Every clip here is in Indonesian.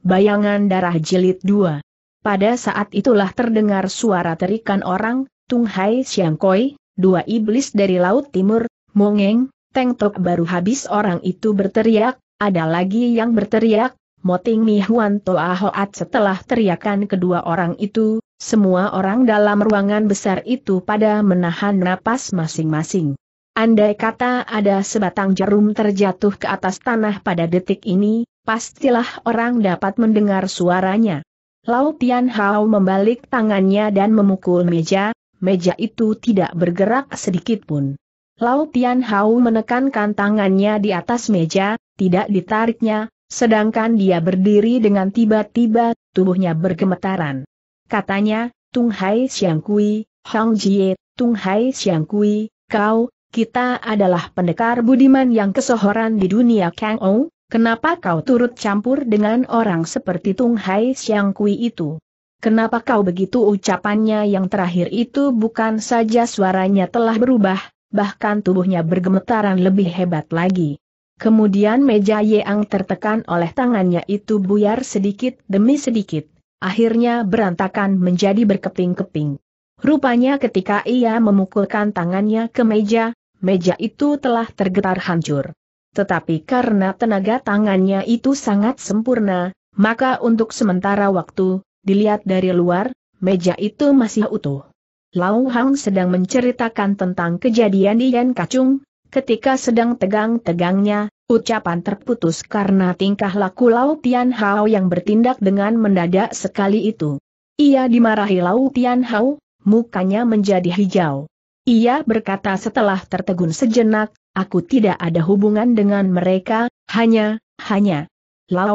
Bayangan darah jilid 2. Pada saat itulah terdengar suara terikan orang, Tung Hai Siang Koi, dua iblis dari Laut Timur, Mongeng, Teng Tok baru habis orang itu berteriak, ada lagi yang berteriak, Moting Mi Huan Toa Hoat setelah teriakan kedua orang itu, semua orang dalam ruangan besar itu pada menahan napas masing-masing. Andai kata ada sebatang jarum terjatuh ke atas tanah pada detik ini, pastilah orang dapat mendengar suaranya. Lau Tian Hao membalik tangannya dan memukul meja, meja itu tidak bergerak sedikit pun. Lau Tian Hao menekankan tangannya di atas meja, tidak ditariknya, sedangkan dia berdiri dengan tiba-tiba, tubuhnya bergemetaran. Katanya, Tung Hai Xiang Kui, Hong Jie, Tung Hai Xiang Kui, kau, kita adalah pendekar budiman yang kesohoran di dunia Kang Ong, Kenapa kau turut campur dengan orang seperti Tung Hai Siang Kui itu? Kenapa kau begitu ucapannya yang terakhir itu bukan saja suaranya telah berubah, bahkan tubuhnya bergemetaran lebih hebat lagi. Kemudian meja Yeang tertekan oleh tangannya itu buyar sedikit demi sedikit, akhirnya berantakan menjadi berkeping-keping. Rupanya ketika ia memukulkan tangannya ke meja, meja itu telah tergetar hancur. Tetapi karena tenaga tangannya itu sangat sempurna, maka untuk sementara waktu, dilihat dari luar, meja itu masih utuh. Lau Hang sedang menceritakan tentang kejadian di Yan Kacung, ketika sedang tegang-tegangnya, ucapan terputus karena tingkah laku Lau Tian Hao yang bertindak dengan mendadak sekali itu. Ia dimarahi Lau Tian Hao, mukanya menjadi hijau. Ia berkata setelah tertegun sejenak, Aku tidak ada hubungan dengan mereka, hanya, hanya.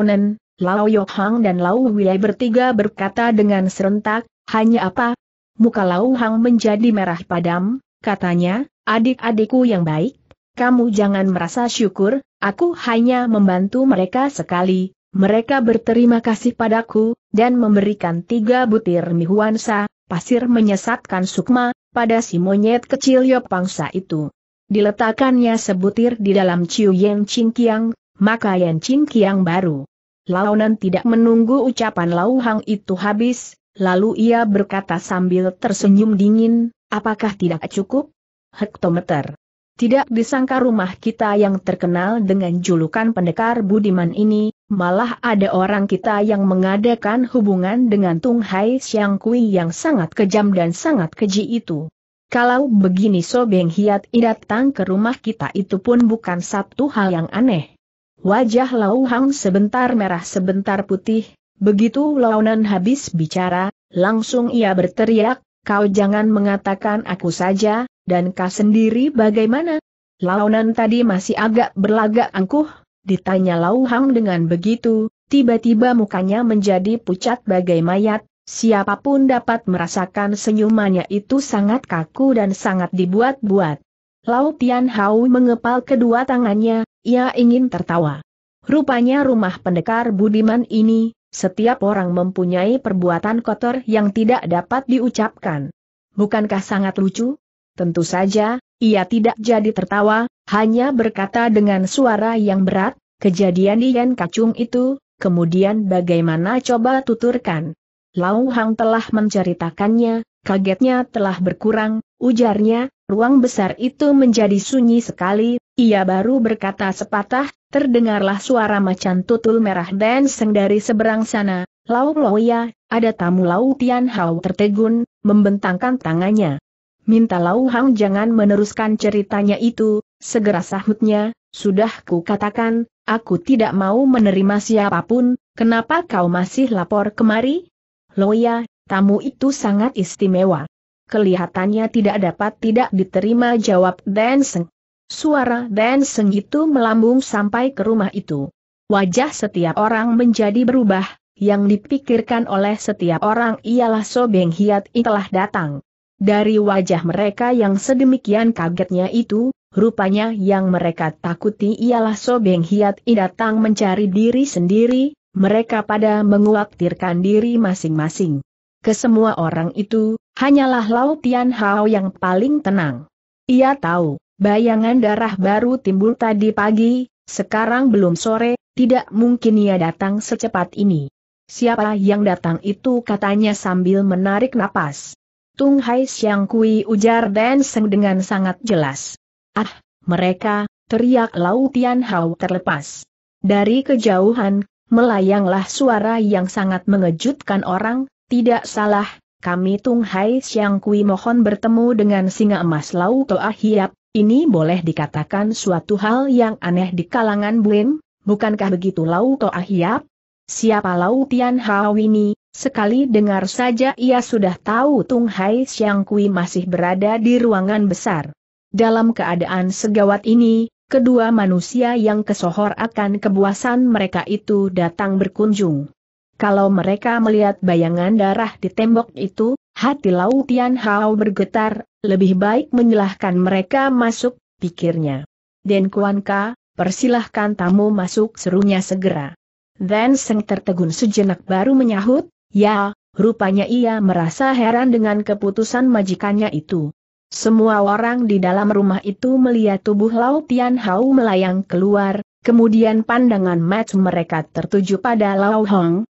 Nen, Lao Hang dan Lau Wei bertiga berkata dengan serentak, hanya apa? Muka Lau Hang menjadi merah padam, katanya, adik-adikku yang baik, kamu jangan merasa syukur, aku hanya membantu mereka sekali, mereka berterima kasih padaku, dan memberikan tiga butir mihuansa, pasir menyesatkan sukma, pada si monyet kecil Yopangsa itu. Diletakkannya sebutir di dalam Ciu Yen Yang Kiang, maka Yen Yang Kiang baru. Launan tidak menunggu ucapan Lau Hang itu habis, lalu ia berkata sambil tersenyum dingin, apakah tidak cukup? Hektometer. Tidak disangka rumah kita yang terkenal dengan julukan pendekar budiman ini, malah ada orang kita yang mengadakan hubungan dengan Tung Hai Siang Kui yang sangat kejam dan sangat keji itu. Kalau begini Sobeng Hiat datang ke rumah kita itu pun bukan satu hal yang aneh. Wajah Lau Hang sebentar merah sebentar putih, begitu Launan habis bicara, langsung ia berteriak, kau jangan mengatakan aku saja, dan kau sendiri bagaimana? Launan tadi masih agak berlagak angkuh, ditanya Lau Hang dengan begitu, tiba-tiba mukanya menjadi pucat bagai mayat, Siapapun dapat merasakan senyumannya itu sangat kaku dan sangat dibuat-buat. Lau Tian Hao mengepal kedua tangannya, ia ingin tertawa. Rupanya rumah pendekar budiman ini, setiap orang mempunyai perbuatan kotor yang tidak dapat diucapkan. Bukankah sangat lucu? Tentu saja, ia tidak jadi tertawa, hanya berkata dengan suara yang berat, kejadian di Yan Kacung itu, kemudian bagaimana coba tuturkan. Lau Hang telah menceritakannya, kagetnya telah berkurang, ujarnya, ruang besar itu menjadi sunyi sekali, ia baru berkata sepatah, terdengarlah suara macan tutul merah dan seng dari seberang sana, Lau Loya, ada tamu Lau Tian Hao tertegun, membentangkan tangannya. Minta Lau Hang jangan meneruskan ceritanya itu, segera sahutnya, sudah ku katakan, aku tidak mau menerima siapapun, kenapa kau masih lapor kemari? Loya, tamu itu sangat istimewa. Kelihatannya tidak dapat tidak diterima jawab Denseng. Suara Denseng itu melambung sampai ke rumah itu. Wajah setiap orang menjadi berubah, yang dipikirkan oleh setiap orang ialah Sobeng Hiat telah datang. Dari wajah mereka yang sedemikian kagetnya itu, rupanya yang mereka takuti ialah Sobeng Hiat datang mencari diri sendiri, mereka pada menguaktirkan diri masing-masing. Kesemua orang itu, hanyalah lautian Tian Hao yang paling tenang. Ia tahu, bayangan darah baru timbul tadi pagi, sekarang belum sore, tidak mungkin ia datang secepat ini. Siapa yang datang itu katanya sambil menarik napas. Tung Hai Xiang Kui ujar Dan Seng dengan sangat jelas. Ah, mereka, teriak lautian Tian Hao terlepas. Dari kejauhan, melayanglah suara yang sangat mengejutkan orang, tidak salah, kami Tung Hai Siang Kui mohon bertemu dengan singa emas Lau Toa Hiap, ini boleh dikatakan suatu hal yang aneh di kalangan Buim, bukankah begitu Lau Toa Hiap? Siapa Lau Tian Hao ini, sekali dengar saja ia sudah tahu Tung Hai Siang Kui masih berada di ruangan besar. Dalam keadaan segawat ini, kedua manusia yang kesohor akan kebuasan mereka itu datang berkunjung. Kalau mereka melihat bayangan darah di tembok itu, hati Lau Tian Hao bergetar, lebih baik menyilahkan mereka masuk, pikirnya. Den Kuan Ka, persilahkan tamu masuk serunya segera. Then Seng tertegun sejenak baru menyahut, ya, rupanya ia merasa heran dengan keputusan majikannya itu. Semua orang di dalam rumah itu melihat tubuh Lau Tian Hao melayang keluar, kemudian pandangan match mereka tertuju pada Lao Hong.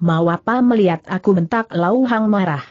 Mau apa melihat aku bentak Lao Hong marah.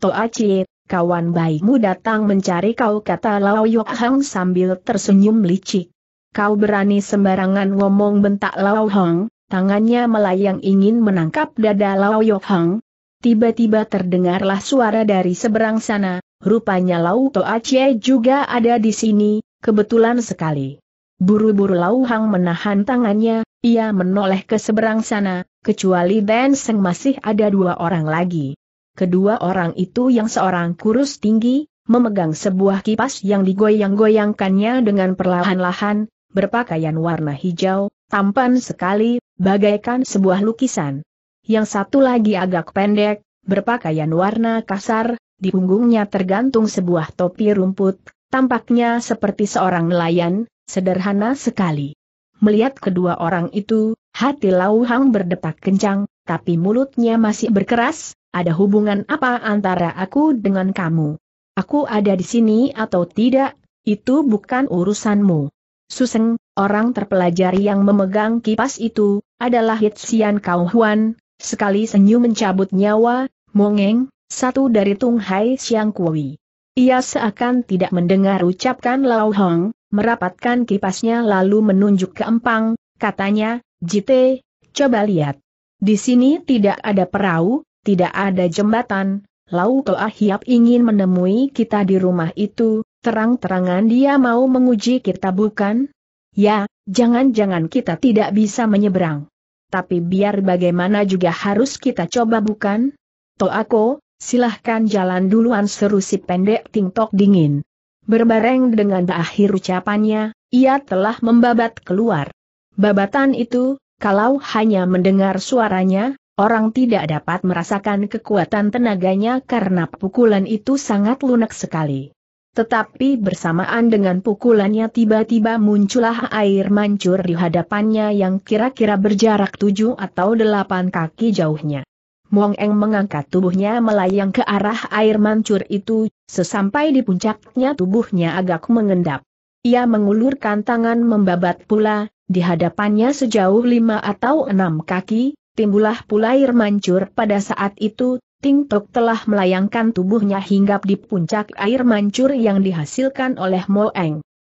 Toa Cie, kawan baikmu datang mencari kau kata Lao Yok Hong sambil tersenyum licik. Kau berani sembarangan ngomong bentak Lao Hong, tangannya melayang ingin menangkap dada Lao Yok Hong. Tiba-tiba terdengarlah suara dari seberang sana, Rupanya Lau To Aceh juga ada di sini, kebetulan sekali. Buru-buru Lau Hang menahan tangannya, ia menoleh ke seberang sana, kecuali Ben Seng masih ada dua orang lagi. Kedua orang itu yang seorang kurus tinggi, memegang sebuah kipas yang digoyang-goyangkannya dengan perlahan-lahan, berpakaian warna hijau, tampan sekali, bagaikan sebuah lukisan. Yang satu lagi agak pendek, berpakaian warna kasar, di punggungnya tergantung sebuah topi rumput, tampaknya seperti seorang nelayan, sederhana sekali. Melihat kedua orang itu, hati Lau Hang berdetak kencang, tapi mulutnya masih berkeras, ada hubungan apa antara aku dengan kamu? Aku ada di sini atau tidak, itu bukan urusanmu. Suseng, orang terpelajar yang memegang kipas itu, adalah Hitsian Kau Huan, sekali senyum mencabut nyawa, mongeng, satu dari Tung Hai Siang Kui. Ia seakan tidak mendengar ucapkan Lao Hong, merapatkan kipasnya lalu menunjuk ke empang, katanya, Jite, coba lihat. Di sini tidak ada perahu, tidak ada jembatan, Lau Toa Hiap ingin menemui kita di rumah itu, terang-terangan dia mau menguji kita bukan? Ya, jangan-jangan kita tidak bisa menyeberang. Tapi biar bagaimana juga harus kita coba bukan? Toako, Silahkan jalan duluan seru si pendek tingtok dingin. Berbareng dengan akhir ucapannya, ia telah membabat keluar. Babatan itu, kalau hanya mendengar suaranya, orang tidak dapat merasakan kekuatan tenaganya karena pukulan itu sangat lunak sekali. Tetapi bersamaan dengan pukulannya tiba-tiba muncullah air mancur di hadapannya yang kira-kira berjarak tujuh atau delapan kaki jauhnya. Mong Eng mengangkat tubuhnya melayang ke arah air mancur itu, sesampai di puncaknya tubuhnya agak mengendap. Ia mengulurkan tangan membabat pula, di hadapannya sejauh lima atau enam kaki, timbullah pula air mancur pada saat itu, Ting Tok telah melayangkan tubuhnya hinggap di puncak air mancur yang dihasilkan oleh Mo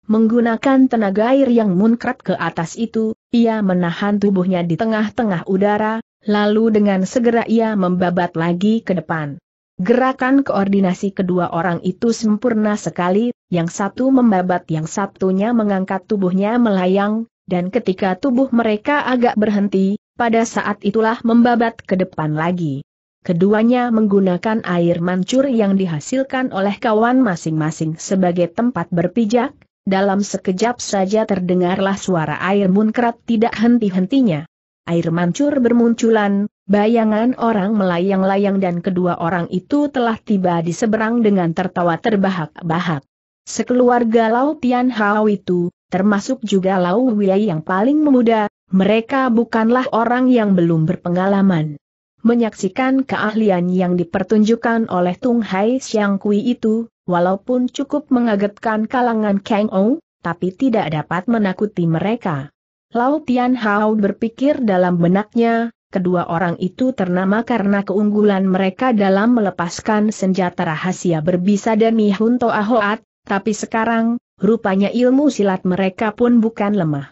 Menggunakan tenaga air yang munkrat ke atas itu, ia menahan tubuhnya di tengah-tengah udara, Lalu dengan segera ia membabat lagi ke depan. Gerakan koordinasi kedua orang itu sempurna sekali, yang satu membabat yang satunya mengangkat tubuhnya melayang, dan ketika tubuh mereka agak berhenti, pada saat itulah membabat ke depan lagi. Keduanya menggunakan air mancur yang dihasilkan oleh kawan masing-masing sebagai tempat berpijak, dalam sekejap saja terdengarlah suara air munkrat tidak henti-hentinya air mancur bermunculan, bayangan orang melayang-layang dan kedua orang itu telah tiba di seberang dengan tertawa terbahak-bahak. Sekeluarga Lau Tian Hao itu, termasuk juga Lau Wei yang paling muda, mereka bukanlah orang yang belum berpengalaman. Menyaksikan keahlian yang dipertunjukkan oleh Tung Hai Xiang Kui itu, walaupun cukup mengagetkan kalangan Kang Ou, tapi tidak dapat menakuti mereka. Lao Tian Hao berpikir dalam benaknya, kedua orang itu ternama karena keunggulan mereka dalam melepaskan senjata rahasia berbisa dan Mihunto Ahoat, tapi sekarang, rupanya ilmu silat mereka pun bukan lemah.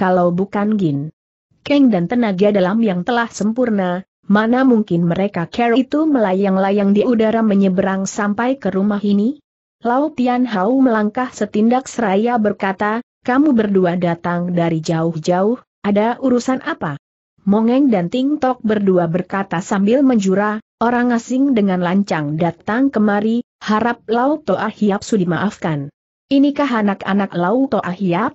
Kalau bukan Gin Keng dan tenaga dalam yang telah sempurna, mana mungkin mereka care itu melayang-layang di udara menyeberang sampai ke rumah ini? Lao Tian Hao melangkah setindak seraya berkata, kamu berdua datang dari jauh-jauh, ada urusan apa? Mongeng dan Ting Tok berdua berkata sambil menjura, orang asing dengan lancang datang kemari, harap Lau Toa Hiap Sudi maafkan. Inikah anak-anak Lau Toa Hiap?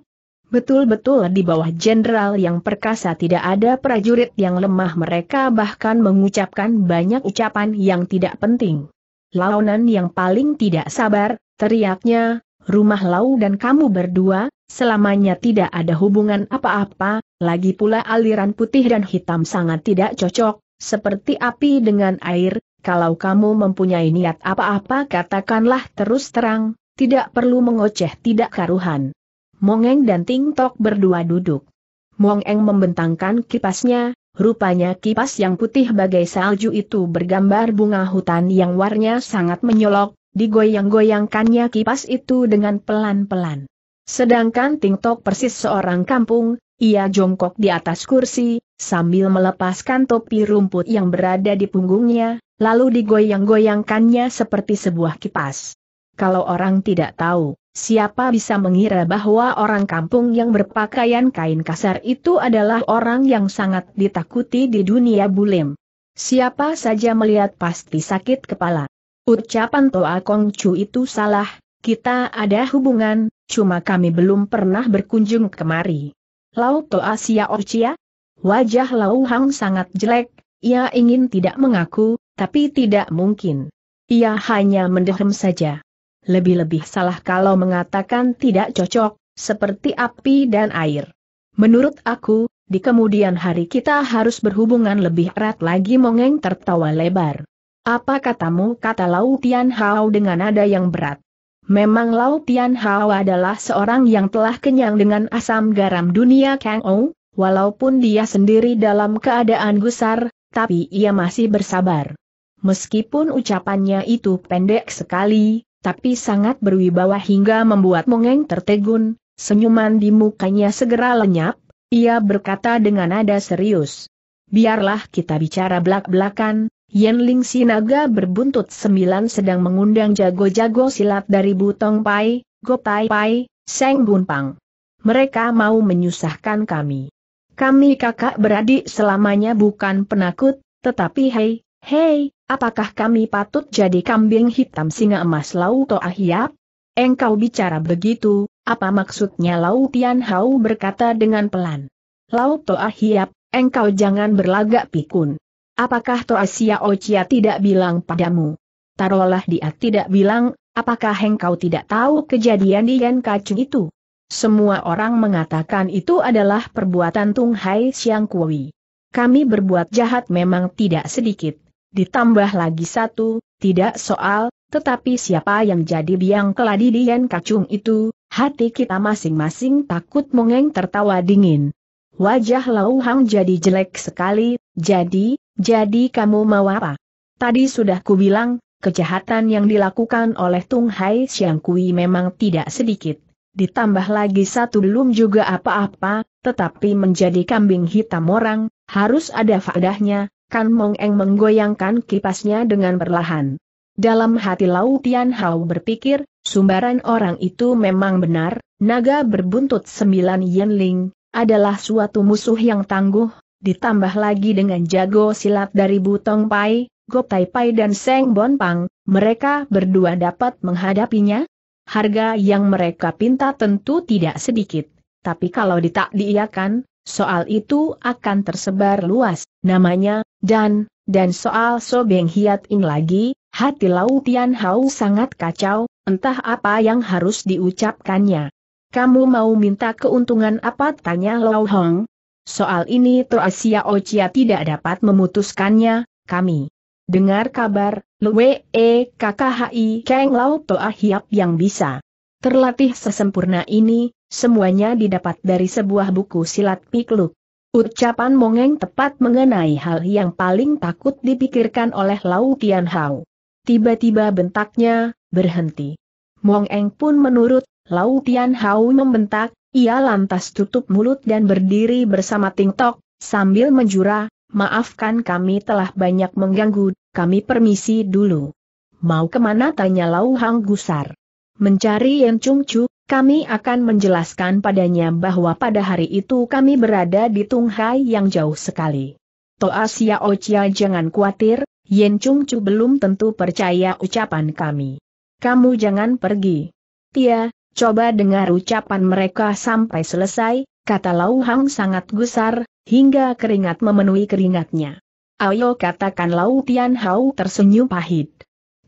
Betul-betul di bawah jenderal yang perkasa tidak ada prajurit yang lemah mereka bahkan mengucapkan banyak ucapan yang tidak penting. Launan yang paling tidak sabar, teriaknya, rumah Lau dan kamu berdua, Selamanya tidak ada hubungan apa-apa, lagi pula aliran putih dan hitam sangat tidak cocok, seperti api dengan air, kalau kamu mempunyai niat apa-apa katakanlah terus terang, tidak perlu mengoceh tidak karuhan. Mongeng dan Ting Tok berdua duduk. Mongeng membentangkan kipasnya, rupanya kipas yang putih bagai salju itu bergambar bunga hutan yang warnya sangat menyolok, digoyang-goyangkannya kipas itu dengan pelan-pelan. Sedangkan Ting Tok persis seorang kampung, ia jongkok di atas kursi, sambil melepaskan topi rumput yang berada di punggungnya, lalu digoyang-goyangkannya seperti sebuah kipas. Kalau orang tidak tahu, siapa bisa mengira bahwa orang kampung yang berpakaian kain kasar itu adalah orang yang sangat ditakuti di dunia bulim. Siapa saja melihat pasti sakit kepala. Ucapan Toa Kong Chu itu salah, kita ada hubungan, cuma kami belum pernah berkunjung kemari. Lau Toa Sia Orcia? Oh Wajah Lau Hang sangat jelek, ia ingin tidak mengaku, tapi tidak mungkin. Ia hanya mendehem saja. Lebih-lebih salah kalau mengatakan tidak cocok, seperti api dan air. Menurut aku, di kemudian hari kita harus berhubungan lebih erat lagi mongeng tertawa lebar. Apa katamu kata Lau Tian Hao dengan nada yang berat? Memang Lau Tian Hao adalah seorang yang telah kenyang dengan asam garam dunia Kang Ou, walaupun dia sendiri dalam keadaan gusar, tapi ia masih bersabar. Meskipun ucapannya itu pendek sekali, tapi sangat berwibawa hingga membuat Mongeng tertegun, senyuman di mukanya segera lenyap, ia berkata dengan nada serius. Biarlah kita bicara belak-belakan, Yen Ling Sinaga berbuntut sembilan sedang mengundang jago-jago silat dari Butong Pai, Go Pai, Seng Bunpang. Mereka mau menyusahkan kami. Kami kakak beradik selamanya bukan penakut, tetapi hei, hei, apakah kami patut jadi kambing hitam singa emas Lau Toa Hiap? Engkau bicara begitu, apa maksudnya Lau Tian Hao berkata dengan pelan. Lau Toa Hiap, engkau jangan berlagak pikun. Apakah Toa Ochia tidak bilang padamu? Tarolah dia tidak bilang, apakah engkau tidak tahu kejadian di Yan Kacung itu? Semua orang mengatakan itu adalah perbuatan Tung Hai Xiang Kui. Kami berbuat jahat memang tidak sedikit. Ditambah lagi satu, tidak soal, tetapi siapa yang jadi biang keladi di Yan Kacung itu, hati kita masing-masing takut mengeng tertawa dingin. Wajah Lau Hang jadi jelek sekali, jadi, jadi kamu mau apa? Tadi sudah kubilang, kejahatan yang dilakukan oleh Tung Hai Siang Kui memang tidak sedikit. Ditambah lagi satu belum juga apa-apa, tetapi menjadi kambing hitam orang, harus ada faedahnya, Kan Mong Eng menggoyangkan kipasnya dengan perlahan. Dalam hati Lau Tian Hao berpikir, sumbaran orang itu memang benar, naga berbuntut sembilan Yen Ling, adalah suatu musuh yang tangguh, Ditambah lagi dengan jago silat dari Butong Pai, Gop Tai Pai dan Seng Bon Pang, mereka berdua dapat menghadapinya? Harga yang mereka pinta tentu tidak sedikit, tapi kalau ditakdiakan, soal itu akan tersebar luas, namanya, dan, dan soal Sobeng Hiat Ing lagi, hati Lau Tian Hau sangat kacau, entah apa yang harus diucapkannya. Kamu mau minta keuntungan apa? Tanya Lau Hong, Soal ini Sia Ocia tidak dapat memutuskannya, kami. Dengar kabar, Lwe E KKHI Keng Lau Toa Hiap yang bisa. Terlatih sesempurna ini, semuanya didapat dari sebuah buku silat pikluk. Ucapan Mongeng tepat mengenai hal yang paling takut dipikirkan oleh Lau Kian Hao. Tiba-tiba bentaknya, berhenti. Mongeng pun menurut, Lau Tian Hao membentak, ia lantas tutup mulut dan berdiri bersama Ting Tok, sambil menjura, maafkan kami telah banyak mengganggu, kami permisi dulu. Mau kemana tanya Lau Hang Gusar. Mencari Yen Chung Chu, kami akan menjelaskan padanya bahwa pada hari itu kami berada di Tung Hai yang jauh sekali. Toa Sia Ochia jangan khawatir, Yen Chung Chu belum tentu percaya ucapan kami. Kamu jangan pergi. Tia, Coba dengar ucapan mereka sampai selesai, kata Lau Hang sangat gusar, hingga keringat memenuhi keringatnya. Ayo katakan Lau Tian Hao tersenyum pahit.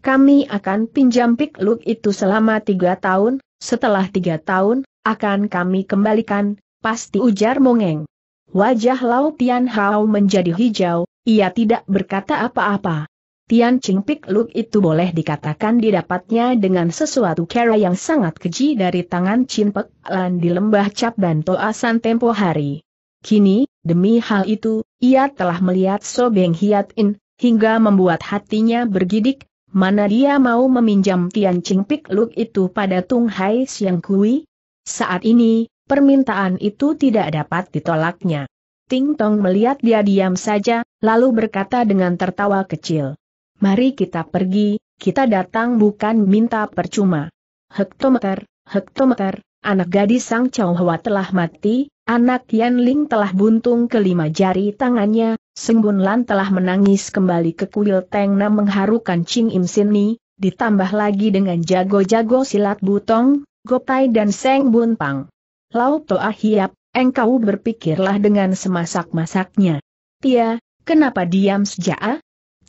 Kami akan pinjam pikluk itu selama tiga tahun, setelah tiga tahun, akan kami kembalikan, pasti ujar Mongeng. Wajah Lau Tian Hao menjadi hijau, ia tidak berkata apa-apa. Tian Ching Pik Luk itu boleh dikatakan didapatnya dengan sesuatu cara yang sangat keji dari tangan Chin Pek Lan di lembah Cap dan Toasan tempo hari. Kini, demi hal itu, ia telah melihat So Beng Hiat In, hingga membuat hatinya bergidik, mana dia mau meminjam Tian Ching Pik Luk itu pada Tung Hai Siang Kui? Saat ini, permintaan itu tidak dapat ditolaknya. Ting Tong melihat dia diam saja, lalu berkata dengan tertawa kecil. Mari kita pergi, kita datang bukan minta percuma. Hektometer, hektometer, anak gadis Sang Chow Hwa telah mati, anak Yan Ling telah buntung kelima jari tangannya, Seng Bun Lan telah menangis kembali ke kuil Teng Nam mengharukan Ching Im Sin Ni, ditambah lagi dengan jago-jago silat butong, Gopai dan Seng Bun Pang. Lau Toa ah Hiap, engkau berpikirlah dengan semasak-masaknya. Tia, kenapa diam sejak?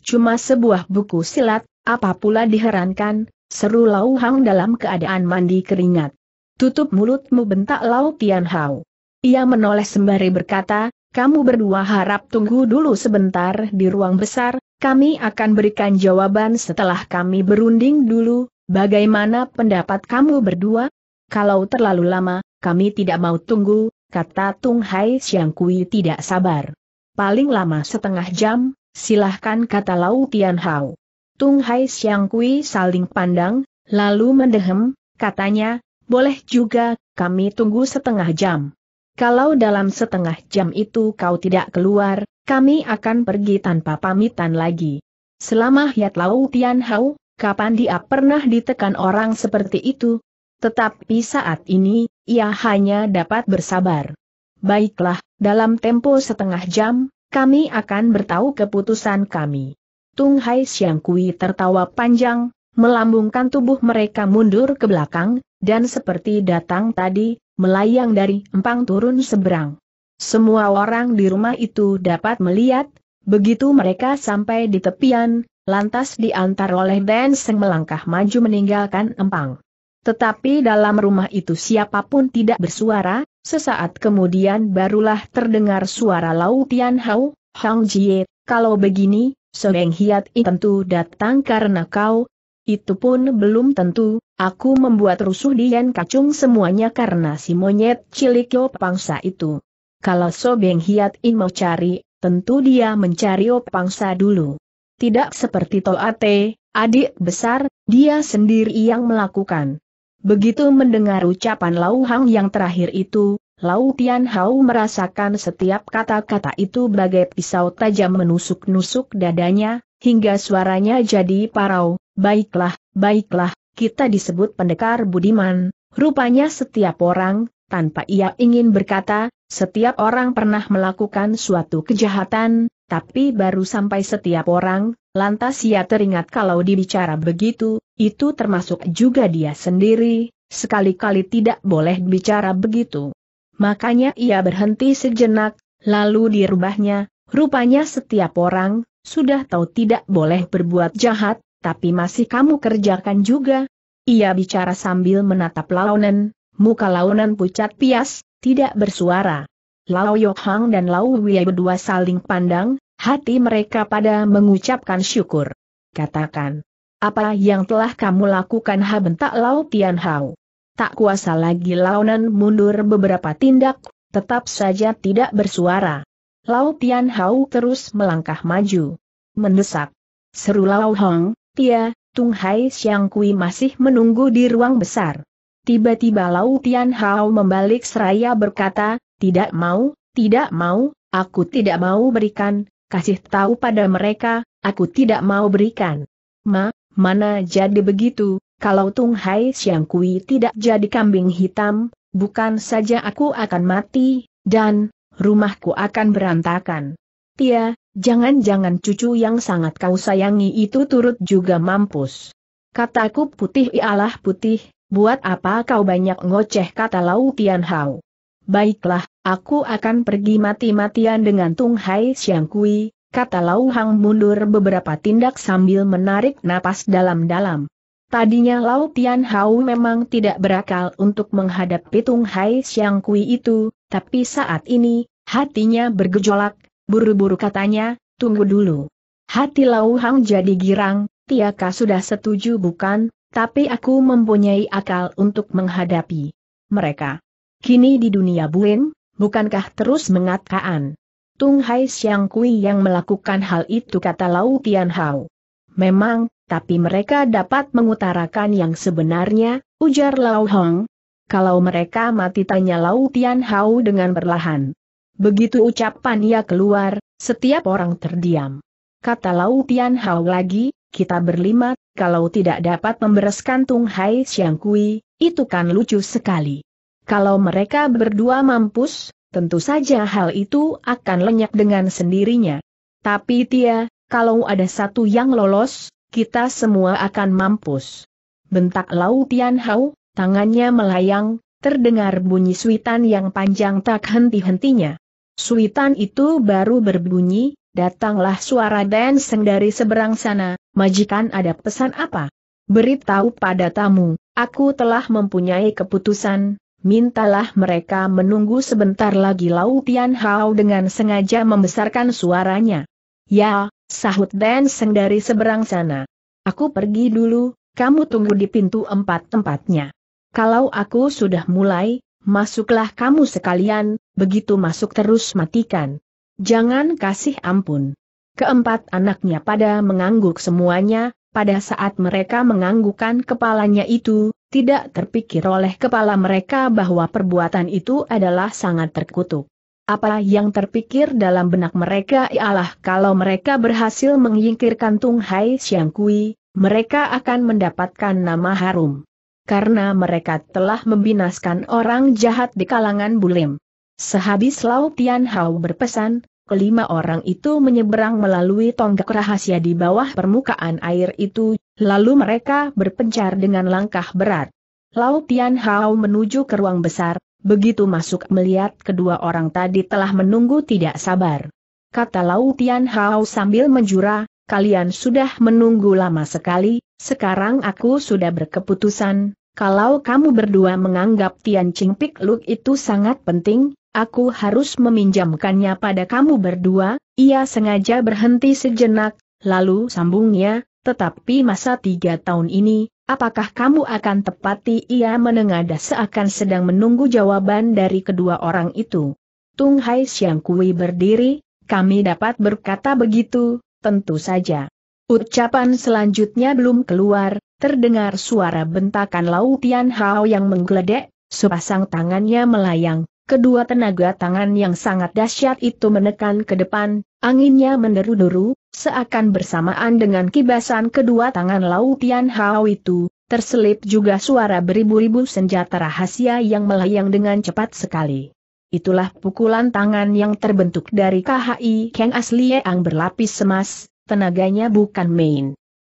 cuma sebuah buku silat, apa pula diherankan, seru Lau Hang dalam keadaan mandi keringat. Tutup mulutmu bentak Lau Tian Hao. Ia menoleh sembari berkata, kamu berdua harap tunggu dulu sebentar di ruang besar, kami akan berikan jawaban setelah kami berunding dulu, bagaimana pendapat kamu berdua? Kalau terlalu lama, kami tidak mau tunggu, kata Tung Hai Siang Kui tidak sabar. Paling lama setengah jam, Silahkan kata Lau Tian Hao. Tung Hai Xiang Kui saling pandang, lalu mendehem, katanya, boleh juga, kami tunggu setengah jam. Kalau dalam setengah jam itu kau tidak keluar, kami akan pergi tanpa pamitan lagi. Selama Hiat Lau Tian Hao, kapan dia pernah ditekan orang seperti itu? Tetapi saat ini, ia hanya dapat bersabar. Baiklah, dalam tempo setengah jam, kami akan bertahu keputusan kami. Tung Hai Siang Kui tertawa panjang, melambungkan tubuh mereka mundur ke belakang, dan seperti datang tadi, melayang dari empang turun seberang. Semua orang di rumah itu dapat melihat, begitu mereka sampai di tepian, lantas diantar oleh Dan Seng melangkah maju meninggalkan empang. Tetapi dalam rumah itu siapapun tidak bersuara, sesaat kemudian barulah terdengar suara Lau Tian Hao, Hang Jie, kalau begini, Soeng Hiat I tentu datang karena kau. Itu pun belum tentu, aku membuat rusuh di Yen Kacung semuanya karena si monyet cilik Yop Pangsa itu. Kalau Sobeng Hiat I mau cari, tentu dia mencari Yop Pangsa dulu. Tidak seperti Toate, adik besar, dia sendiri yang melakukan. Begitu mendengar ucapan Lau Hang yang terakhir itu, Lau Tian Hao merasakan setiap kata-kata itu bagai pisau tajam menusuk-nusuk dadanya, hingga suaranya jadi parau, baiklah, baiklah, kita disebut pendekar budiman, rupanya setiap orang, tanpa ia ingin berkata, setiap orang pernah melakukan suatu kejahatan, tapi baru sampai setiap orang, Lantas ia teringat kalau dibicara begitu, itu termasuk juga dia sendiri, sekali-kali tidak boleh bicara begitu. Makanya ia berhenti sejenak, lalu dirubahnya, rupanya setiap orang, sudah tahu tidak boleh berbuat jahat, tapi masih kamu kerjakan juga. Ia bicara sambil menatap Launan. muka Launan pucat pias, tidak bersuara. Lau Yohang dan Lau Wei berdua saling pandang, Hati mereka pada mengucapkan syukur. Katakan, apa yang telah kamu lakukan ha bentak Lau Tian Hao. Tak kuasa lagi Launan mundur beberapa tindak, tetap saja tidak bersuara. Lau Tian Hao terus melangkah maju. Mendesak. Seru Lau Hong, Tia, Tung Hai Xiang Kui masih menunggu di ruang besar. Tiba-tiba Lau Tian Hao membalik seraya berkata, tidak mau, tidak mau, aku tidak mau berikan, kasih tahu pada mereka, aku tidak mau berikan. Ma, mana jadi begitu, kalau Tung Hai Siang Kui tidak jadi kambing hitam, bukan saja aku akan mati, dan rumahku akan berantakan. Tia, jangan-jangan cucu yang sangat kau sayangi itu turut juga mampus. Kataku putih ialah putih, buat apa kau banyak ngoceh kata Lau Tian Hao. Baiklah, aku akan pergi mati-matian dengan Tung Hai Siang Kui, kata Lau Hang mundur beberapa tindak sambil menarik napas dalam-dalam. Tadinya Lau Tian Hao memang tidak berakal untuk menghadapi Tung Hai Siang Kui itu, tapi saat ini, hatinya bergejolak, buru-buru katanya, tunggu dulu. Hati Lau Hang jadi girang, Tiaka sudah setuju bukan, tapi aku mempunyai akal untuk menghadapi mereka. Kini di dunia Buin, bukankah terus mengatakan? Tung Hai Xiang Kui yang melakukan hal itu kata Lau Tian Hao. Memang, tapi mereka dapat mengutarakan yang sebenarnya, ujar Lau Hong. Kalau mereka mati tanya Lau Tian Hao dengan perlahan. Begitu ucapan ia keluar, setiap orang terdiam. Kata Lau Tian Hao lagi, kita berlima, kalau tidak dapat membereskan Tung Hai Xiang Kui, itu kan lucu sekali. Kalau mereka berdua mampus, tentu saja hal itu akan lenyap dengan sendirinya. Tapi Tia, kalau ada satu yang lolos, kita semua akan mampus. Bentak Lau Tian Hao, tangannya melayang, terdengar bunyi suitan yang panjang tak henti-hentinya. Suitan itu baru berbunyi, datanglah suara Dan Seng dari seberang sana, majikan ada pesan apa? Beritahu pada tamu, aku telah mempunyai keputusan, mintalah mereka menunggu sebentar lagi Lau Tian Hao dengan sengaja membesarkan suaranya. Ya, sahut Dan Seng dari seberang sana. Aku pergi dulu, kamu tunggu di pintu empat tempatnya. Kalau aku sudah mulai, masuklah kamu sekalian, begitu masuk terus matikan. Jangan kasih ampun. Keempat anaknya pada mengangguk semuanya, pada saat mereka menganggukkan kepalanya itu, tidak terpikir oleh kepala mereka bahwa perbuatan itu adalah sangat terkutuk. Apa yang terpikir dalam benak mereka ialah kalau mereka berhasil menyingkirkan Tung Hai Xiang Kui, mereka akan mendapatkan nama harum. Karena mereka telah membinaskan orang jahat di kalangan Bulim. Sehabis Lau Tian Hao berpesan, Kelima orang itu menyeberang melalui tonggak rahasia di bawah permukaan air itu, lalu mereka berpencar dengan langkah berat. Lautian Tian Hao menuju ke ruang besar, begitu masuk melihat kedua orang tadi telah menunggu tidak sabar. Kata Lautian Tian Hao sambil menjura, kalian sudah menunggu lama sekali, sekarang aku sudah berkeputusan, kalau kamu berdua menganggap Tian Ching Pik Luk itu sangat penting, aku harus meminjamkannya pada kamu berdua, ia sengaja berhenti sejenak, lalu sambungnya, tetapi masa tiga tahun ini, apakah kamu akan tepati ia menengadah seakan sedang menunggu jawaban dari kedua orang itu. Tung Hai Siang Kui berdiri, kami dapat berkata begitu, tentu saja. Ucapan selanjutnya belum keluar, terdengar suara bentakan lautian Hao yang menggeledek, sepasang tangannya melayang, Kedua tenaga tangan yang sangat dahsyat itu menekan ke depan, anginnya menderu-deru, seakan bersamaan dengan kibasan kedua tangan lautian Tian Hao itu, terselip juga suara beribu-ribu senjata rahasia yang melayang dengan cepat sekali. Itulah pukulan tangan yang terbentuk dari KHI Kang Asli Yang berlapis semas, tenaganya bukan main.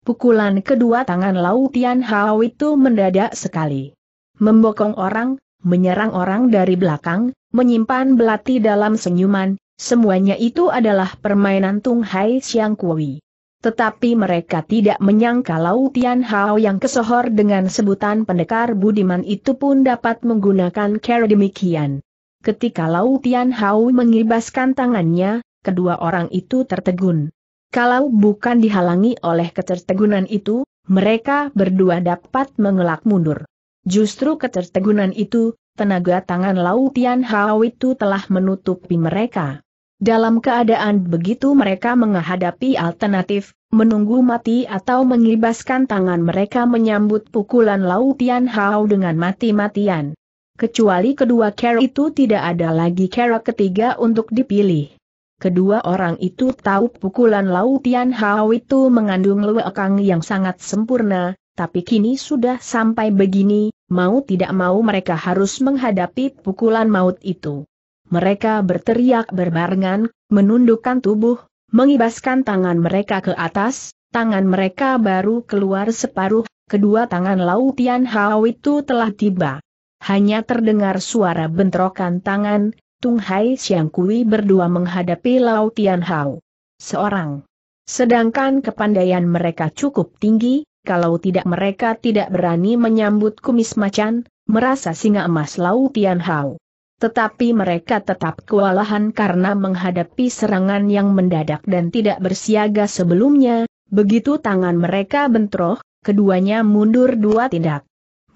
Pukulan kedua tangan lautian Tian Hao itu mendadak sekali. Membokong orang, menyerang orang dari belakang, menyimpan belati dalam senyuman, semuanya itu adalah permainan Tung Hai Xiang Kui. Tetapi mereka tidak menyangka Lau Tian Hao yang kesohor dengan sebutan pendekar budiman itu pun dapat menggunakan cara demikian. Ketika Lau Tian Hao mengibaskan tangannya, kedua orang itu tertegun. Kalau bukan dihalangi oleh ketertegunan itu, mereka berdua dapat mengelak mundur. Justru ketertegunan itu, tenaga tangan Lau Tian Hao itu telah menutupi mereka. Dalam keadaan begitu mereka menghadapi alternatif, menunggu mati atau mengibaskan tangan mereka menyambut pukulan Lau Tian Hao dengan mati-matian. Kecuali kedua kera itu tidak ada lagi kera ketiga untuk dipilih. Kedua orang itu tahu pukulan Lau Tian Hao itu mengandung luekang yang sangat sempurna, tapi kini sudah sampai begini, mau tidak mau mereka harus menghadapi pukulan maut itu. Mereka berteriak berbarengan, menundukkan tubuh, mengibaskan tangan mereka ke atas, tangan mereka baru keluar separuh, kedua tangan Lautian Hao itu telah tiba. Hanya terdengar suara bentrokan tangan, Tung Hai Siang Kui berdua menghadapi Lautian Hao. Seorang. Sedangkan kepandaian mereka cukup tinggi, kalau tidak mereka tidak berani menyambut kumis macan, merasa singa emas Lau Tian Hao. Tetapi mereka tetap kewalahan karena menghadapi serangan yang mendadak dan tidak bersiaga sebelumnya, begitu tangan mereka bentroh, keduanya mundur dua tindak.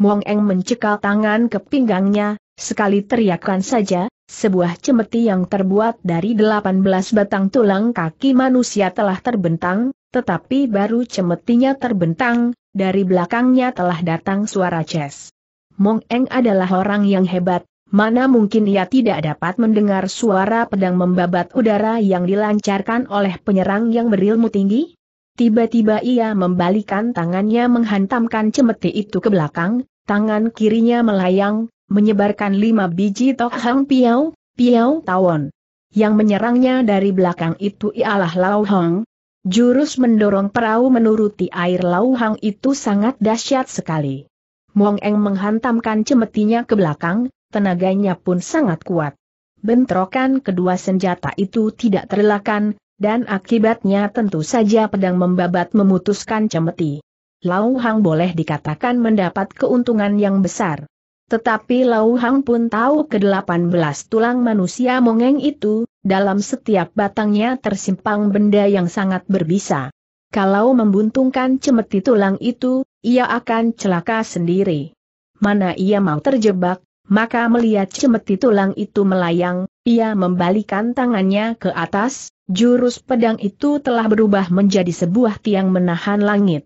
Mong Eng mencekal tangan ke pinggangnya, sekali teriakan saja, sebuah cemeti yang terbuat dari 18 batang tulang kaki manusia telah terbentang, tetapi baru cemetinya terbentang, dari belakangnya telah datang suara Ches. Mong Eng adalah orang yang hebat, mana mungkin ia tidak dapat mendengar suara pedang membabat udara yang dilancarkan oleh penyerang yang berilmu tinggi? Tiba-tiba ia membalikan tangannya menghantamkan cemeti itu ke belakang, tangan kirinya melayang, menyebarkan lima biji tok hang piau, piau tawon. Yang menyerangnya dari belakang itu ialah Lau Hong, Jurus mendorong perahu menuruti air lauhang itu sangat dahsyat sekali. Mong Eng menghantamkan cemetinya ke belakang, tenaganya pun sangat kuat. Bentrokan kedua senjata itu tidak terelakkan, dan akibatnya tentu saja pedang membabat memutuskan cemeti. Lauhang boleh dikatakan mendapat keuntungan yang besar. Tetapi Lau Hang pun tahu ke-18 tulang manusia mongeng itu, dalam setiap batangnya tersimpang benda yang sangat berbisa. Kalau membuntungkan cemeti tulang itu, ia akan celaka sendiri. Mana ia mau terjebak, maka melihat cemeti tulang itu melayang, ia membalikan tangannya ke atas, jurus pedang itu telah berubah menjadi sebuah tiang menahan langit.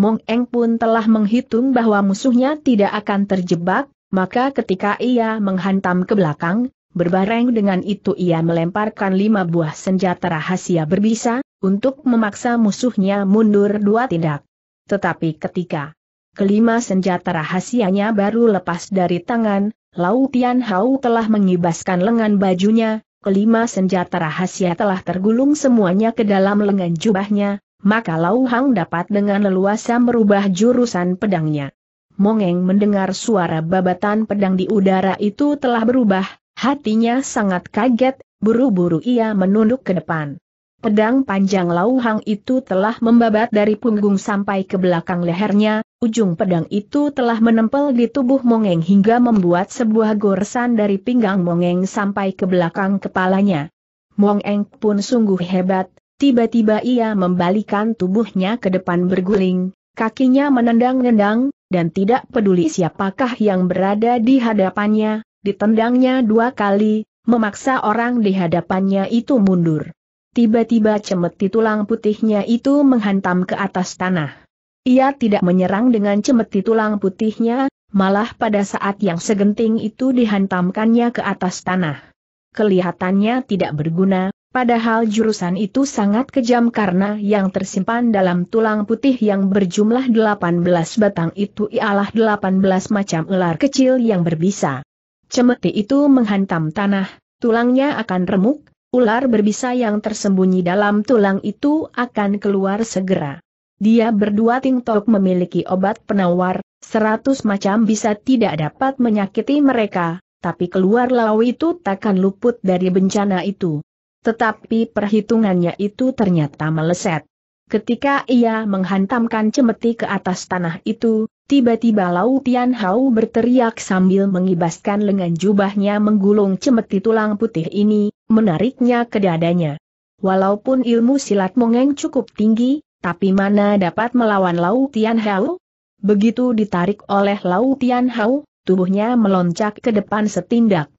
Mong Eng pun telah menghitung bahwa musuhnya tidak akan terjebak, maka ketika ia menghantam ke belakang, berbareng dengan itu ia melemparkan lima buah senjata rahasia berbisa, untuk memaksa musuhnya mundur dua tindak. Tetapi ketika kelima senjata rahasianya baru lepas dari tangan, Lau Tian Hao telah mengibaskan lengan bajunya, kelima senjata rahasia telah tergulung semuanya ke dalam lengan jubahnya, maka Lau Hang dapat dengan leluasa merubah jurusan pedangnya. Mongeng mendengar suara babatan pedang di udara itu telah berubah, hatinya sangat kaget, buru-buru ia menunduk ke depan. Pedang panjang lauhang itu telah membabat dari punggung sampai ke belakang lehernya, ujung pedang itu telah menempel di tubuh Mongeng hingga membuat sebuah goresan dari pinggang Mongeng sampai ke belakang kepalanya. Mongeng pun sungguh hebat, tiba-tiba ia membalikan tubuhnya ke depan berguling, kakinya menendang-nendang, dan tidak peduli siapakah yang berada di hadapannya, ditendangnya dua kali, memaksa orang di hadapannya itu mundur. Tiba-tiba cemeti tulang putihnya itu menghantam ke atas tanah. Ia tidak menyerang dengan cemeti tulang putihnya, malah pada saat yang segenting itu dihantamkannya ke atas tanah. Kelihatannya tidak berguna, Padahal jurusan itu sangat kejam karena yang tersimpan dalam tulang putih yang berjumlah 18 batang itu ialah 18 macam ular kecil yang berbisa. Cemeti itu menghantam tanah, tulangnya akan remuk, ular berbisa yang tersembunyi dalam tulang itu akan keluar segera. Dia berdua tingtok memiliki obat penawar, 100 macam bisa tidak dapat menyakiti mereka, tapi keluar lau itu takkan luput dari bencana itu. Tetapi perhitungannya itu ternyata meleset. Ketika ia menghantamkan cemeti ke atas tanah itu, tiba-tiba Lau Tian Hao berteriak sambil mengibaskan lengan jubahnya menggulung cemeti tulang putih ini, menariknya ke dadanya. Walaupun ilmu silat mongeng cukup tinggi, tapi mana dapat melawan Lau Tian Hao? Begitu ditarik oleh Lau Tian Hao, tubuhnya meloncat ke depan setindak.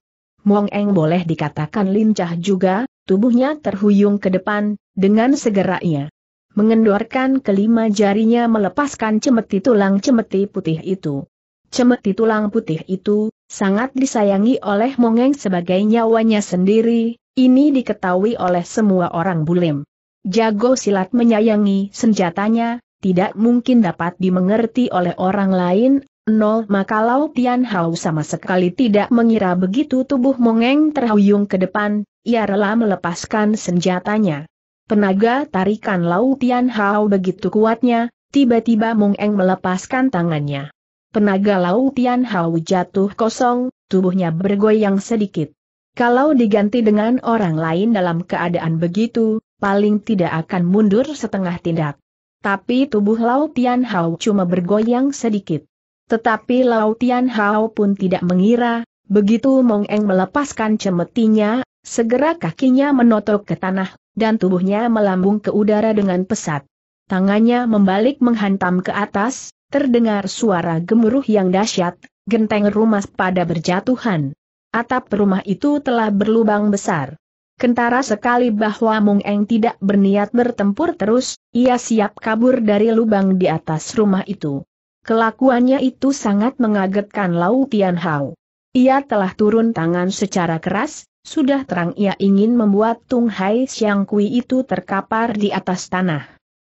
Mong boleh dikatakan lincah juga, Tubuhnya terhuyung ke depan, dengan segeraknya. Mengendorkan kelima jarinya melepaskan cemeti tulang cemeti putih itu. Cemeti tulang putih itu, sangat disayangi oleh Mongeng sebagai nyawanya sendiri, ini diketahui oleh semua orang bulim. Jago silat menyayangi senjatanya, tidak mungkin dapat dimengerti oleh orang lain, nol makalau Tian Hao sama sekali tidak mengira begitu tubuh Mongeng terhuyung ke depan, ia rela melepaskan senjatanya. Penaga tarikan Lau Tian Hao begitu kuatnya, tiba-tiba Mung Eng melepaskan tangannya. Penaga Lau Tian Hao jatuh kosong, tubuhnya bergoyang sedikit. Kalau diganti dengan orang lain dalam keadaan begitu, paling tidak akan mundur setengah tindak. Tapi tubuh Lau Tian Hao cuma bergoyang sedikit. Tetapi Lau Tian Hao pun tidak mengira, begitu Mong Eng melepaskan cemetinya, Segera kakinya menotok ke tanah, dan tubuhnya melambung ke udara dengan pesat. Tangannya membalik menghantam ke atas, terdengar suara gemuruh yang dahsyat, genteng rumah pada berjatuhan. Atap rumah itu telah berlubang besar. Kentara sekali bahwa Mung Eng tidak berniat bertempur terus, ia siap kabur dari lubang di atas rumah itu. Kelakuannya itu sangat mengagetkan Lau Tian Hao. Ia telah turun tangan secara keras, sudah terang ia ingin membuat Tung Hai siang Kui itu terkapar di atas tanah.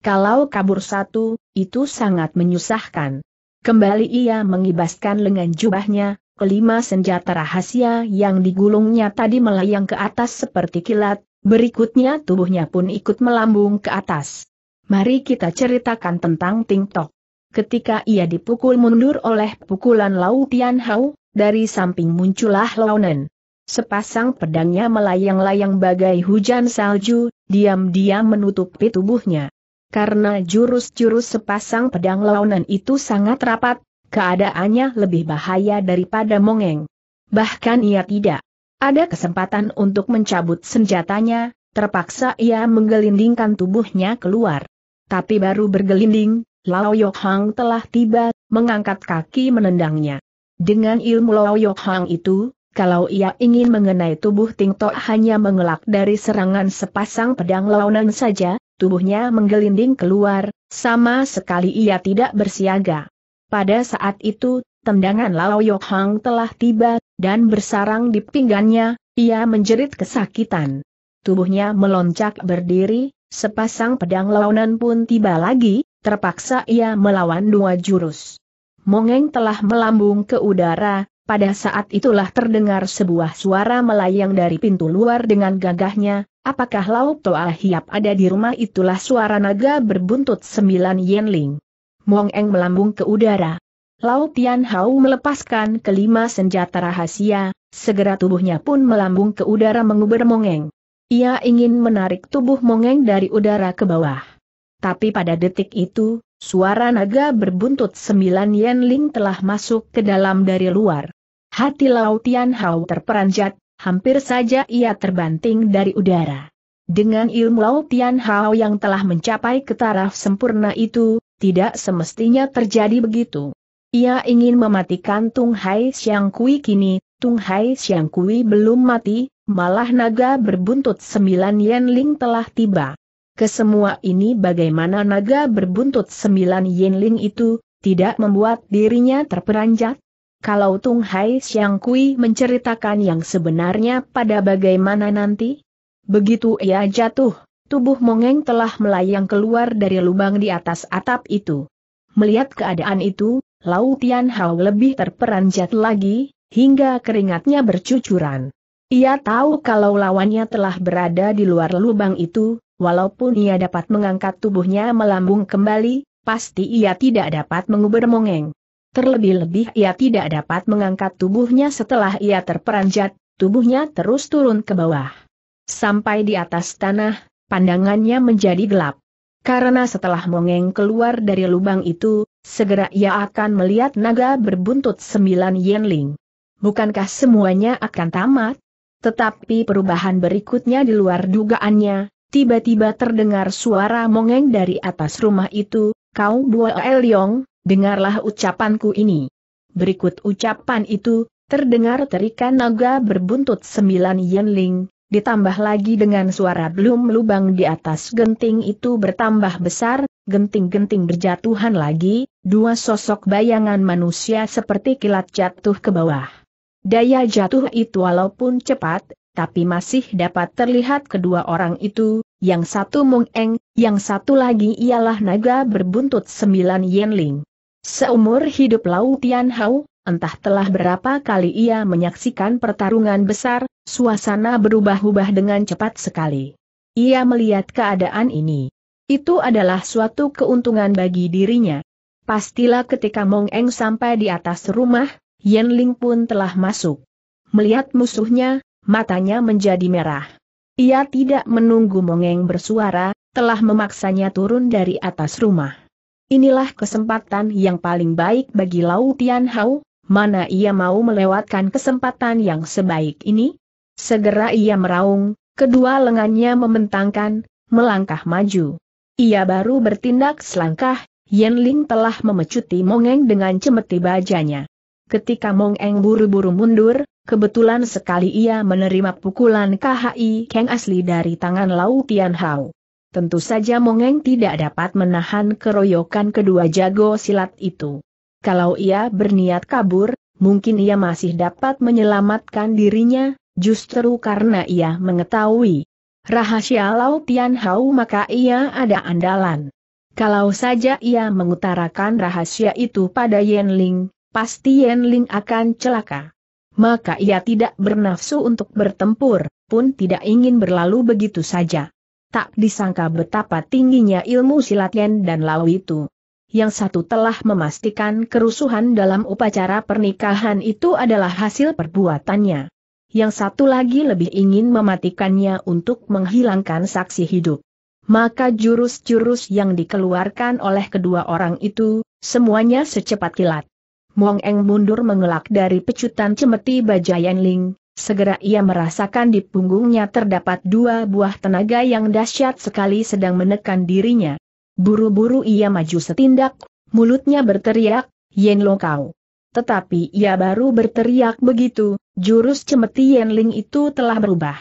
Kalau kabur satu, itu sangat menyusahkan. Kembali ia mengibaskan lengan jubahnya, kelima senjata rahasia yang digulungnya tadi melayang ke atas seperti kilat, berikutnya tubuhnya pun ikut melambung ke atas. Mari kita ceritakan tentang Ting Tok. Ketika ia dipukul mundur oleh pukulan Lau Tian Hao, dari samping muncullah nen. Sepasang pedangnya melayang-layang bagai hujan salju, diam-diam menutupi tubuhnya. Karena jurus-jurus sepasang pedang launan itu sangat rapat, keadaannya lebih bahaya daripada mongeng. Bahkan ia tidak ada kesempatan untuk mencabut senjatanya, terpaksa ia menggelindingkan tubuhnya keluar. Tapi baru bergelinding, Lao Yok Hang telah tiba, mengangkat kaki menendangnya. Dengan ilmu Lao Yok Hang itu, kalau ia ingin mengenai tubuh Ting Tok hanya mengelak dari serangan sepasang pedang launan saja, tubuhnya menggelinding keluar, sama sekali ia tidak bersiaga. Pada saat itu, tendangan Lao Yok Hang telah tiba, dan bersarang di pinggannya, ia menjerit kesakitan. Tubuhnya melonjak berdiri, sepasang pedang launan pun tiba lagi, terpaksa ia melawan dua jurus. Mongeng telah melambung ke udara, pada saat itulah terdengar sebuah suara melayang dari pintu luar dengan gagahnya, apakah lauk toa hiap ada di rumah itulah suara naga berbuntut sembilan yenling. Mong Eng melambung ke udara. Lau Tian Hao melepaskan kelima senjata rahasia, segera tubuhnya pun melambung ke udara menguber Mongeng. Ia ingin menarik tubuh Mongeng dari udara ke bawah. Tapi pada detik itu, Suara naga berbuntut sembilan Yen Ling telah masuk ke dalam dari luar. Hati Lao Tian Hao terperanjat, hampir saja ia terbanting dari udara. Dengan ilmu Lao Tian Hao yang telah mencapai ke sempurna itu, tidak semestinya terjadi begitu. Ia ingin mematikan Tung Hai Xiang Kui kini, Tung Hai Xiang Kui belum mati, malah naga berbuntut sembilan Yen Ling telah tiba. Kesemua ini bagaimana naga berbuntut sembilan yinling itu, tidak membuat dirinya terperanjat? Kalau Tung Hai Siang Kui menceritakan yang sebenarnya pada bagaimana nanti? Begitu ia jatuh, tubuh Mongeng telah melayang keluar dari lubang di atas atap itu. Melihat keadaan itu, Lau Tian Hao lebih terperanjat lagi, hingga keringatnya bercucuran. Ia tahu kalau lawannya telah berada di luar lubang itu, walaupun ia dapat mengangkat tubuhnya melambung kembali, pasti ia tidak dapat mengubur mongeng. Terlebih-lebih ia tidak dapat mengangkat tubuhnya setelah ia terperanjat, tubuhnya terus turun ke bawah. Sampai di atas tanah, pandangannya menjadi gelap. Karena setelah mongeng keluar dari lubang itu, segera ia akan melihat naga berbuntut sembilan yenling. Bukankah semuanya akan tamat? Tetapi perubahan berikutnya di luar dugaannya, tiba-tiba terdengar suara mongeng dari atas rumah itu, kau buah Yong, dengarlah ucapanku ini. Berikut ucapan itu, terdengar terikan naga berbuntut sembilan yenling, ditambah lagi dengan suara belum lubang di atas genting itu bertambah besar, genting-genting berjatuhan lagi, dua sosok bayangan manusia seperti kilat jatuh ke bawah. Daya jatuh itu walaupun cepat, tapi masih dapat terlihat kedua orang itu, yang satu Mung Eng, yang satu lagi ialah naga berbuntut sembilan Yen Ling. Seumur hidup Lau Tian Hao, entah telah berapa kali ia menyaksikan pertarungan besar, suasana berubah-ubah dengan cepat sekali. Ia melihat keadaan ini. Itu adalah suatu keuntungan bagi dirinya. Pastilah ketika Mong Eng sampai di atas rumah, Yen Ling pun telah masuk. Melihat musuhnya, matanya menjadi merah. Ia tidak menunggu mongeng bersuara, telah memaksanya turun dari atas rumah. Inilah kesempatan yang paling baik bagi Lau Tian Hao, mana ia mau melewatkan kesempatan yang sebaik ini? Segera ia meraung, kedua lengannya membentangkan, melangkah maju. Ia baru bertindak selangkah, Yen Ling telah memecuti Mongeng dengan cemeti bajanya. Ketika Mongeng buru-buru mundur, Kebetulan sekali ia menerima pukulan KHI Kang asli dari tangan Lau Tian Hao. Tentu saja Mongeng tidak dapat menahan keroyokan kedua jago silat itu. Kalau ia berniat kabur, mungkin ia masih dapat menyelamatkan dirinya, justru karena ia mengetahui rahasia Lau Tian Hao maka ia ada andalan. Kalau saja ia mengutarakan rahasia itu pada Yen Ling, pasti Yen Ling akan celaka maka ia tidak bernafsu untuk bertempur, pun tidak ingin berlalu begitu saja. Tak disangka betapa tingginya ilmu silatian dan Lau itu. Yang satu telah memastikan kerusuhan dalam upacara pernikahan itu adalah hasil perbuatannya. Yang satu lagi lebih ingin mematikannya untuk menghilangkan saksi hidup maka jurus-jurus yang dikeluarkan oleh kedua orang itu, semuanya secepat kilat. Mong Eng mundur mengelak dari pecutan cemeti baja Ling. segera ia merasakan di punggungnya terdapat dua buah tenaga yang dahsyat sekali sedang menekan dirinya. Buru-buru ia maju setindak, mulutnya berteriak, Yen Lo Kau. Tetapi ia baru berteriak begitu, jurus cemeti Ling itu telah berubah.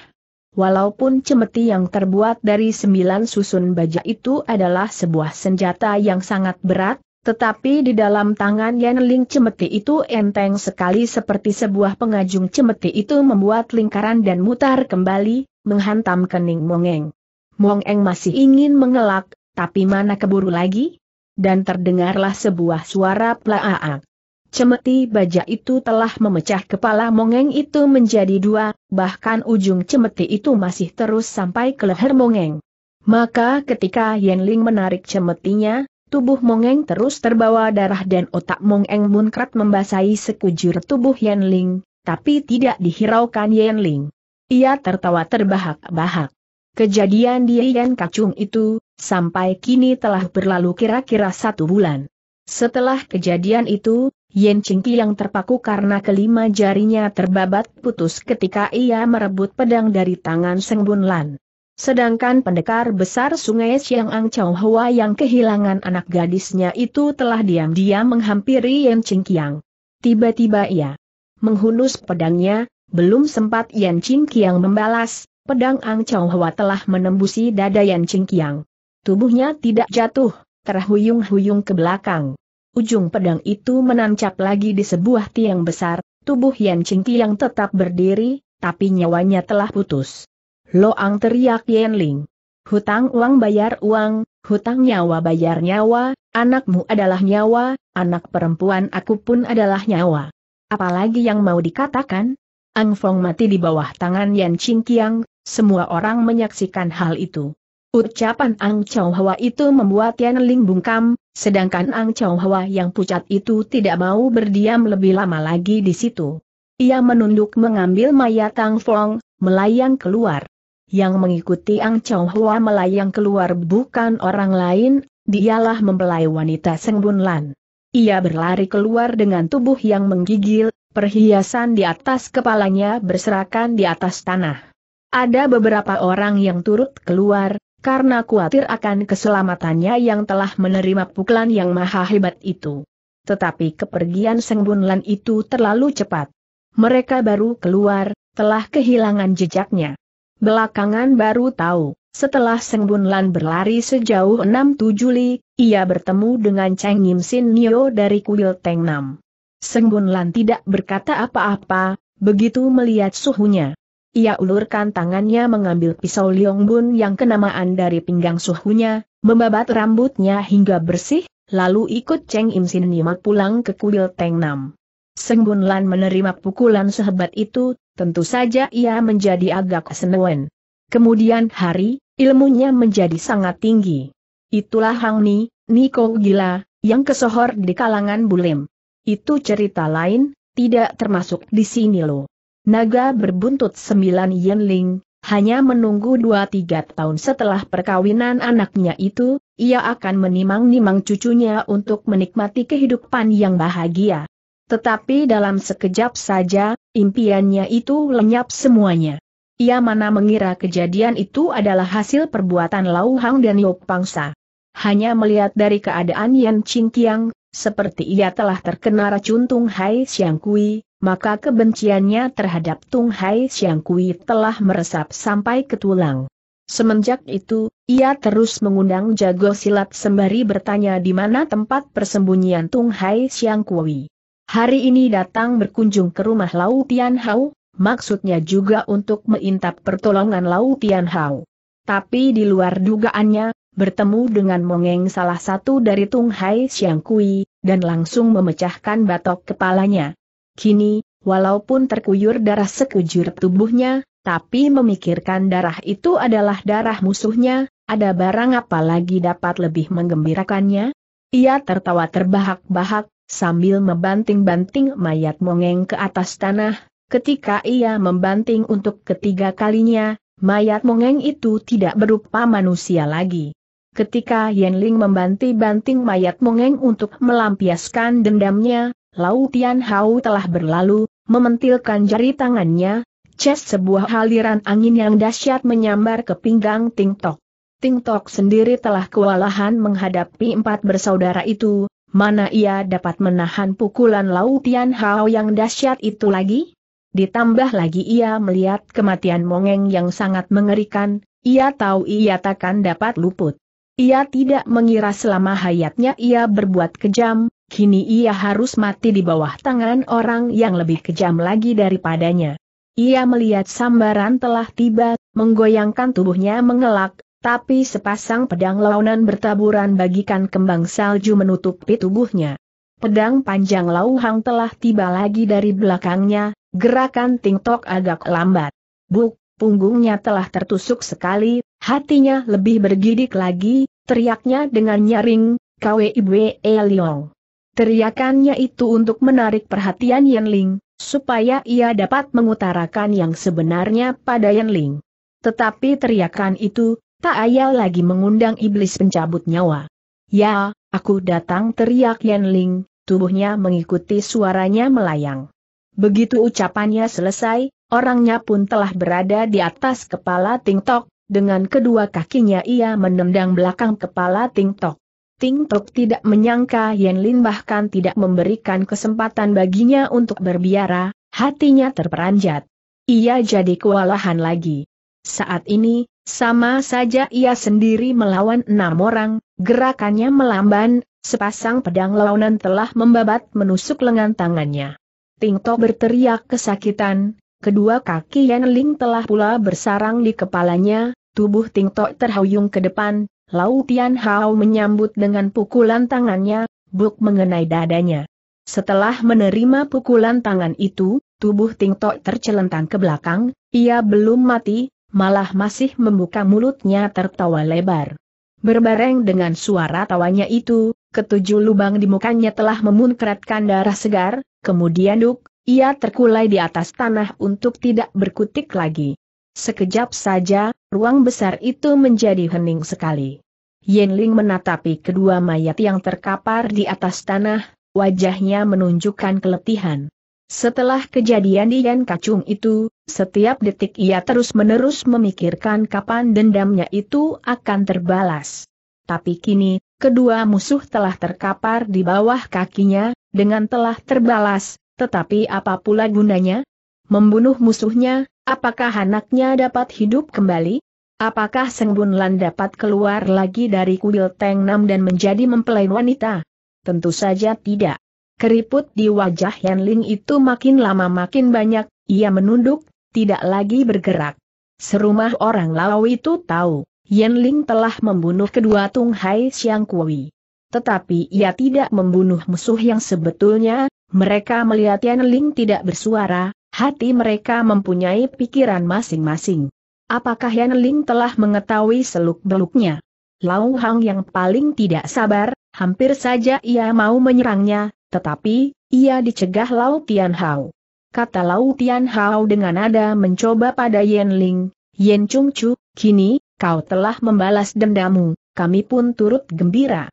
Walaupun cemeti yang terbuat dari sembilan susun baja itu adalah sebuah senjata yang sangat berat, tetapi di dalam tangan Yan Ling cemeti itu enteng sekali seperti sebuah pengajung cemeti itu membuat lingkaran dan mutar kembali, menghantam kening Mongeng. Mongeng masih ingin mengelak, tapi mana keburu lagi? Dan terdengarlah sebuah suara plaaak. Cemeti baja itu telah memecah kepala Mongeng itu menjadi dua, bahkan ujung cemeti itu masih terus sampai ke leher Mongeng. Maka ketika Yan Ling menarik cemetinya, Tubuh Mongeng terus terbawa darah dan otak Mongeng munkrat membasahi sekujur tubuh Yen Ling, tapi tidak dihiraukan Yen Ling. Ia tertawa terbahak-bahak. Kejadian di Yan Kacung itu, sampai kini telah berlalu kira-kira satu bulan. Setelah kejadian itu, Yen Qingqi yang terpaku karena kelima jarinya terbabat putus ketika ia merebut pedang dari tangan Seng Bun Lan. Sedangkan pendekar besar sungai Siang Ang Chow Hua yang kehilangan anak gadisnya itu telah diam-diam menghampiri Yen Ching Kiang. Tiba-tiba ia menghunus pedangnya, belum sempat Yen Ching Kiang membalas, pedang Ang Chow Hua telah menembusi dada Yen Ching Kiang. Tubuhnya tidak jatuh, terhuyung-huyung ke belakang. Ujung pedang itu menancap lagi di sebuah tiang besar, tubuh Yen Ching Kiang tetap berdiri, tapi nyawanya telah putus. Loang teriak Yen Ling. Hutang uang bayar uang, hutang nyawa bayar nyawa, anakmu adalah nyawa, anak perempuan aku pun adalah nyawa. Apalagi yang mau dikatakan? Ang Fong mati di bawah tangan Yan Kiang, semua orang menyaksikan hal itu. Ucapan Ang Chow Hwa itu membuat Yan Ling bungkam, sedangkan Ang Chow Hwa yang pucat itu tidak mau berdiam lebih lama lagi di situ. Ia menunduk mengambil mayat Ang Fong, melayang keluar yang mengikuti Ang Chow Hua melayang keluar bukan orang lain, dialah mempelai wanita Seng Bun Lan. Ia berlari keluar dengan tubuh yang menggigil, perhiasan di atas kepalanya berserakan di atas tanah. Ada beberapa orang yang turut keluar, karena khawatir akan keselamatannya yang telah menerima pukulan yang maha hebat itu. Tetapi kepergian Seng Bun Lan itu terlalu cepat. Mereka baru keluar, telah kehilangan jejaknya. Belakangan baru tahu, setelah Seng Bun berlari sejauh 6-7 li, ia bertemu dengan Cheng Yim Sin Nio dari kuil Teng Nam. Seng Bun tidak berkata apa-apa, begitu melihat suhunya. Ia ulurkan tangannya mengambil pisau Liong Bun yang kenamaan dari pinggang suhunya, membabat rambutnya hingga bersih, lalu ikut Cheng Im Sin Nio pulang ke kuil Teng Nam. Seng Bun menerima pukulan sehebat itu, tentu saja ia menjadi agak senewen. Kemudian hari, ilmunya menjadi sangat tinggi. Itulah Hang Ni, Niko Gila, yang kesohor di kalangan Bulim. Itu cerita lain, tidak termasuk di sini loh. Naga berbuntut sembilan yenling, hanya menunggu dua-tiga tahun setelah perkawinan anaknya itu, ia akan menimang-nimang cucunya untuk menikmati kehidupan yang bahagia. Tetapi dalam sekejap saja, impiannya itu lenyap semuanya. Ia mana mengira kejadian itu adalah hasil perbuatan Lau Hang dan Yop Pangsa. Hanya melihat dari keadaan Yan Qingqiang, seperti ia telah terkena racun Tung Hai Xiang Kui, maka kebenciannya terhadap Tung Hai Xiang Kui telah meresap sampai ke tulang. Semenjak itu, ia terus mengundang jago silat sembari bertanya di mana tempat persembunyian Tung Hai Xiang Kui. Hari ini datang berkunjung ke rumah Lau Tian Hao, maksudnya juga untuk mengintap pertolongan Lau Tian Hao. Tapi di luar dugaannya, bertemu dengan mongeng salah satu dari Tung Hai Xiang Kui, dan langsung memecahkan batok kepalanya. Kini, walaupun terkuyur darah sekujur tubuhnya, tapi memikirkan darah itu adalah darah musuhnya, ada barang apa lagi dapat lebih menggembirakannya? Ia tertawa terbahak-bahak, sambil membanting-banting mayat mongeng ke atas tanah, ketika ia membanting untuk ketiga kalinya, mayat mongeng itu tidak berupa manusia lagi. Ketika Ling membanting-banting mayat mongeng untuk melampiaskan dendamnya, Lau Tian Hao telah berlalu, mementilkan jari tangannya, ces sebuah aliran angin yang dahsyat menyambar ke pinggang Ting Tok. Ting Tok sendiri telah kewalahan menghadapi empat bersaudara itu, mana ia dapat menahan pukulan Lau Tian Hao yang dahsyat itu lagi? Ditambah lagi ia melihat kematian Mongeng yang sangat mengerikan, ia tahu ia takkan dapat luput. Ia tidak mengira selama hayatnya ia berbuat kejam, kini ia harus mati di bawah tangan orang yang lebih kejam lagi daripadanya. Ia melihat sambaran telah tiba, menggoyangkan tubuhnya mengelak, tapi sepasang pedang launan bertaburan bagikan kembang salju menutupi tubuhnya. Pedang panjang Lauhang telah tiba lagi dari belakangnya, gerakan tingtok agak lambat. Buk, punggungnya telah tertusuk sekali, hatinya lebih bergidik lagi, teriaknya dengan nyaring, Kwe liong. Teriakannya itu untuk menarik perhatian Yan Ling, supaya ia dapat mengutarakan yang sebenarnya pada Yan Ling. Tetapi teriakan itu, Tak ayal lagi mengundang iblis pencabut nyawa. Ya, aku datang teriak Yan Ling, tubuhnya mengikuti suaranya melayang. Begitu ucapannya selesai, orangnya pun telah berada di atas kepala Ting Tok, dengan kedua kakinya ia menendang belakang kepala Ting Tok. Ting Tok tidak menyangka Yan Ling bahkan tidak memberikan kesempatan baginya untuk berbiara, hatinya terperanjat. Ia jadi kewalahan lagi. Saat ini, sama saja ia sendiri melawan enam orang, gerakannya melamban, sepasang pedang launan telah membabat menusuk lengan tangannya. Tingto berteriak kesakitan, kedua kaki Yan Ling telah pula bersarang di kepalanya, tubuh Tingto terhuyung ke depan, Lau Tian Hao menyambut dengan pukulan tangannya, buk mengenai dadanya. Setelah menerima pukulan tangan itu, tubuh Tingto tercelentang ke belakang, ia belum mati, malah masih membuka mulutnya tertawa lebar. Berbareng dengan suara tawanya itu, ketujuh lubang di mukanya telah memunkratkan darah segar, kemudian duk, ia terkulai di atas tanah untuk tidak berkutik lagi. Sekejap saja, ruang besar itu menjadi hening sekali. Yen Ling menatapi kedua mayat yang terkapar di atas tanah, wajahnya menunjukkan keletihan. Setelah kejadian di Yan Kacung itu, setiap detik ia terus-menerus memikirkan kapan dendamnya itu akan terbalas. Tapi kini, kedua musuh telah terkapar di bawah kakinya, dengan telah terbalas, tetapi apa pula gunanya? Membunuh musuhnya, apakah anaknya dapat hidup kembali? Apakah Seng Bunlan dapat keluar lagi dari kuil Teng Nam dan menjadi mempelai wanita? Tentu saja tidak. Keriput di wajah Henling itu makin lama makin banyak, ia menunduk, tidak lagi bergerak. Serumah orang Lao itu tahu, Ling telah membunuh kedua Tung Hai Xiang Kui. Tetapi ia tidak membunuh musuh yang sebetulnya, mereka melihat Ling tidak bersuara, hati mereka mempunyai pikiran masing-masing. Apakah Ling telah mengetahui seluk-beluknya? Lau Hang yang paling tidak sabar, hampir saja ia mau menyerangnya, tetapi, ia dicegah Lao Tian Hao. Kata Lao Tian Hao dengan nada mencoba pada Yen Ling, Yen Chung Chu, kini, kau telah membalas dendamu, kami pun turut gembira.